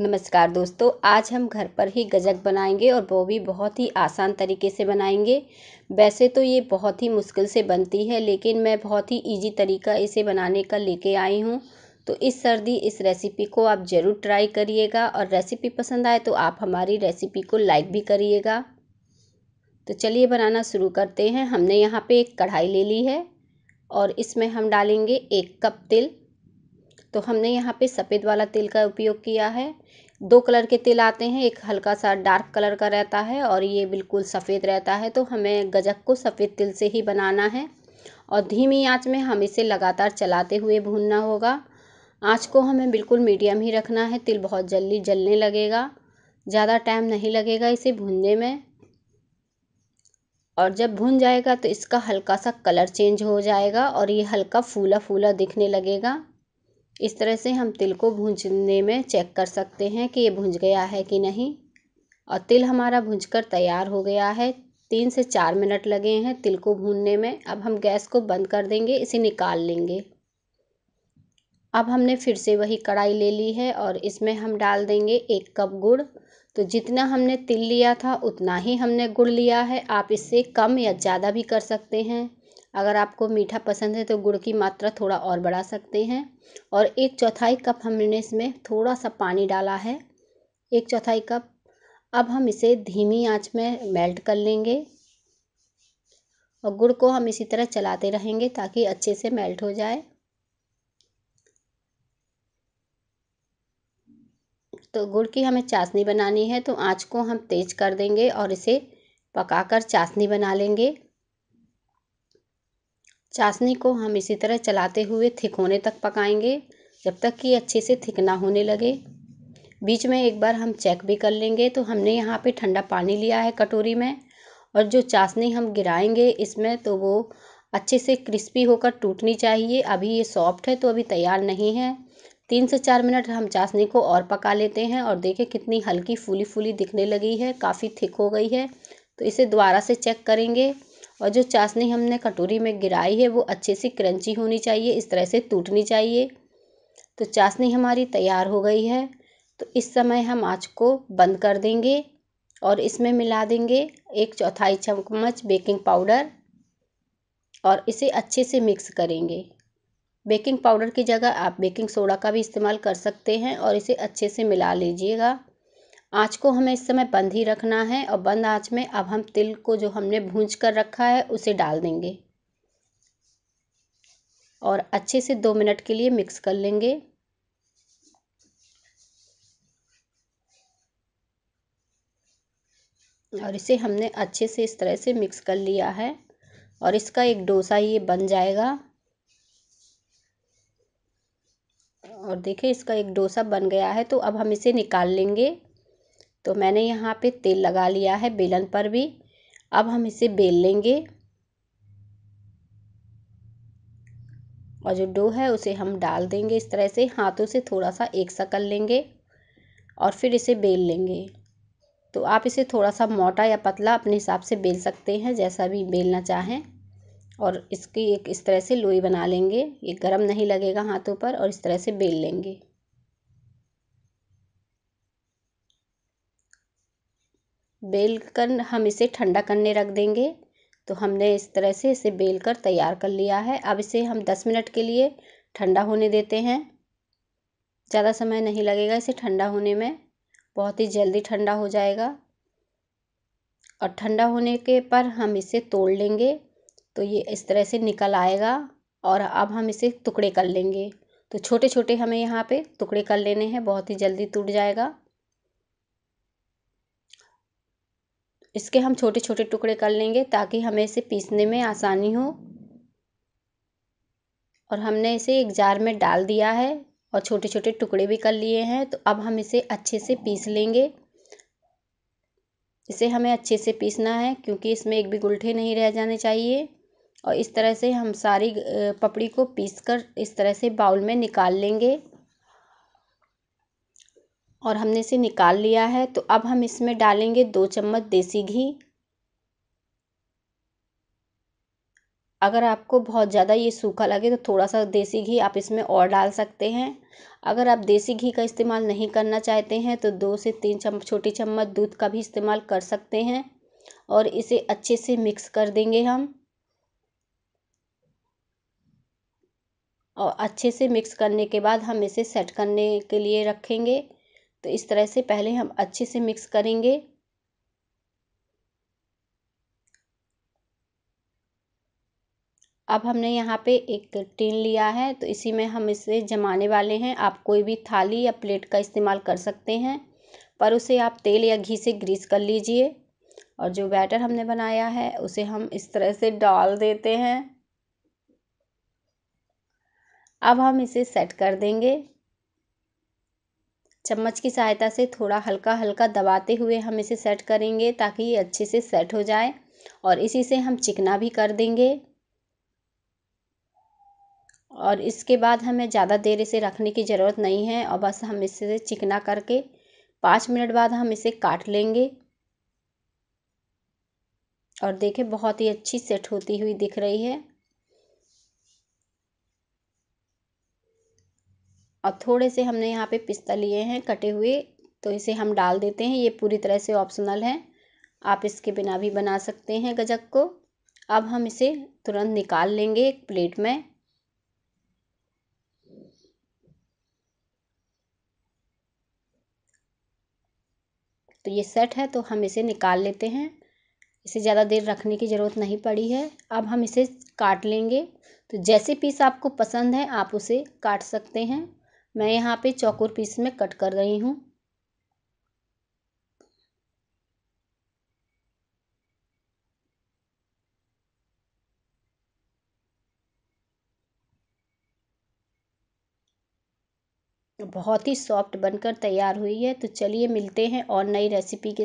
नमस्कार दोस्तों आज हम घर पर ही गजक बनाएंगे और वो भी बहुत ही आसान तरीके से बनाएंगे वैसे तो ये बहुत ही मुश्किल से बनती है लेकिन मैं बहुत ही इजी तरीका इसे बनाने का लेके आई हूँ तो इस सर्दी इस रेसिपी को आप ज़रूर ट्राई करिएगा और रेसिपी पसंद आए तो आप हमारी रेसिपी को लाइक भी करिएगा तो चलिए बनाना शुरू करते हैं हमने यहाँ पर एक कढ़ाई ले ली है और इसमें हम डालेंगे एक कप तिल तो हमने यहाँ पे सफ़ेद वाला तेल का उपयोग किया है दो कलर के तेल आते हैं एक हल्का सा डार्क कलर का रहता है और ये बिल्कुल सफ़ेद रहता है तो हमें गजक को सफ़ेद तिल से ही बनाना है और धीमी आँच में हम इसे लगातार चलाते हुए भूनना होगा आँच को हमें बिल्कुल मीडियम ही रखना है तिल बहुत जल्दी जलने लगेगा ज़्यादा टाइम नहीं लगेगा इसे भूनने में और जब भून जाएगा तो इसका हल्का सा कलर चेंज हो जाएगा और ये हल्का फूला फूला दिखने लगेगा इस तरह से हम तिल को भूंजने में चेक कर सकते हैं कि ये भूंज गया है कि नहीं और तिल हमारा भूंज कर तैयार हो गया है तीन से चार मिनट लगे हैं तिल को भूनने में अब हम गैस को बंद कर देंगे इसे निकाल लेंगे अब हमने फिर से वही कढ़ाई ले ली है और इसमें हम डाल देंगे एक कप गुड़ तो जितना हमने तिल लिया था उतना ही हमने गुड़ लिया है आप इससे कम या ज़्यादा भी कर सकते हैं अगर आपको मीठा पसंद है तो गुड़ की मात्रा थोड़ा और बढ़ा सकते हैं और एक चौथाई कप हमने इसमें थोड़ा सा पानी डाला है एक चौथाई कप अब हम इसे धीमी आंच में मेल्ट कर लेंगे और गुड़ को हम इसी तरह चलाते रहेंगे ताकि अच्छे से मेल्ट हो जाए तो गुड़ की हमें चाशनी बनानी है तो आंच को हम तेज कर देंगे और इसे पकाकर चाशनी बना लेंगे चाशनी को हम इसी तरह चलाते हुए थिक होने तक पकाएंगे जब तक कि अच्छे से थिक ना होने लगे बीच में एक बार हम चेक भी कर लेंगे तो हमने यहाँ पे ठंडा पानी लिया है कटोरी में और जो चाशनी हम गिराएंगे इसमें तो वो अच्छे से क्रिस्पी होकर टूटनी चाहिए अभी ये सॉफ्ट है तो अभी तैयार नहीं है तीन से चार मिनट हम चाशनी को और पका लेते हैं और देखें कितनी हल्की फूली फूली दिखने लगी है काफ़ी थिक हो गई है तो इसे दोबारा से चेक करेंगे और जो चाशनी हमने कटोरी में गिराई है वो अच्छे से क्रंची होनी चाहिए इस तरह से टूटनी चाहिए तो चाशनी हमारी तैयार हो गई है तो इस समय हम आँच को बंद कर देंगे और इसमें मिला देंगे एक चौथाई चम्मच बेकिंग पाउडर और इसे अच्छे से मिक्स करेंगे बेकिंग पाउडर की जगह आप बेकिंग सोडा का भी इस्तेमाल कर सकते हैं और इसे अच्छे से मिला लीजिएगा आँच को हमें इस समय बंद ही रखना है और बंद आँच में अब हम तिल को जो हमने भूंज कर रखा है उसे डाल देंगे और अच्छे से दो मिनट के लिए मिक्स कर लेंगे और इसे हमने अच्छे से इस तरह से मिक्स कर लिया है और इसका एक डोसा ये बन जाएगा और देखिए इसका एक डोसा बन गया है तो अब हम इसे निकाल लेंगे तो मैंने यहाँ पे तेल लगा लिया है बेलन पर भी अब हम इसे बेल लेंगे और जो डो है उसे हम डाल देंगे इस तरह से हाथों से थोड़ा सा एक सा कर लेंगे और फिर इसे बेल लेंगे तो आप इसे थोड़ा सा मोटा या पतला अपने हिसाब से बेल सकते हैं जैसा भी बेलना चाहें और इसकी एक इस तरह से लोई बना लेंगे ये गर्म नहीं लगेगा हाथों पर और इस तरह से बेल लेंगे बेल कर हम इसे ठंडा करने रख देंगे तो हमने इस तरह से इसे बेल कर तैयार कर लिया है अब इसे हम दस मिनट के लिए ठंडा होने देते हैं ज़्यादा समय नहीं लगेगा इसे ठंडा होने में बहुत ही जल्दी ठंडा हो जाएगा और ठंडा होने के पर हम इसे तोड़ लेंगे तो ये इस तरह से निकल आएगा और अब हम इसे टुकड़े कर लेंगे तो छोटे छोटे हमें यहाँ पे टुकड़े कर लेने हैं बहुत ही जल्दी टूट जाएगा इसके हम छोटे छोटे टुकड़े कर लेंगे ताकि हमें इसे पीसने में आसानी हो और हमने इसे एक जार में डाल दिया है और छोटे छोटे टुकड़े भी कर लिए हैं तो अब हम इसे अच्छे से पीस लेंगे इसे हमें अच्छे से पीसना है क्योंकि इसमें एक भी गुल्ठे नहीं रह जाने चाहिए और इस तरह से हम सारी पपड़ी को पीस कर इस तरह से बाउल में निकाल लेंगे और हमने इसे निकाल लिया है तो अब हम इसमें डालेंगे दो चम्मच देसी घी अगर आपको बहुत ज़्यादा ये सूखा लगे तो थोड़ा सा देसी घी आप इसमें और डाल सकते हैं अगर आप देसी घी का इस्तेमाल नहीं करना चाहते हैं तो दो से तीन चम छोटी चम्मच दूध का भी इस्तेमाल कर सकते हैं और इसे अच्छे से मिक्स कर देंगे हम और अच्छे से मिक्स करने के बाद हम इसे सेट करने के लिए रखेंगे तो इस तरह से पहले हम अच्छे से मिक्स करेंगे अब हमने यहाँ पे एक टिन लिया है तो इसी में हम इसे जमाने वाले हैं आप कोई भी थाली या प्लेट का इस्तेमाल कर सकते हैं पर उसे आप तेल या घी से ग्रीस कर लीजिए और जो बैटर हमने बनाया है उसे हम इस तरह से डाल देते हैं अब हम इसे सेट कर देंगे चम्मच की सहायता से थोड़ा हल्का हल्का दबाते हुए हम इसे सेट करेंगे ताकि ये अच्छे से सेट हो जाए और इसी से हम चिकना भी कर देंगे और इसके बाद हमें ज़्यादा देर इसे रखने की ज़रूरत नहीं है और बस हम इसे चिकना करके पाँच मिनट बाद हम इसे काट लेंगे और देखें बहुत ही अच्छी सेट होती हुई दिख रही है और थोड़े से हमने यहाँ पे पिस्ता लिए हैं कटे हुए तो इसे हम डाल देते हैं ये पूरी तरह से ऑप्शनल है आप इसके बिना भी बना सकते हैं गजक को अब हम इसे तुरंत निकाल लेंगे एक प्लेट में तो ये सेट है तो हम इसे निकाल लेते हैं इसे ज़्यादा देर रखने की ज़रूरत नहीं पड़ी है अब हम इसे काट लेंगे तो जैसे पीस आपको पसंद है आप उसे काट सकते हैं मैं यहाँ पे चौकोर पीस में कट कर रही हूँ बहुत ही सॉफ्ट बनकर तैयार हुई है तो चलिए मिलते हैं और नई रेसिपी के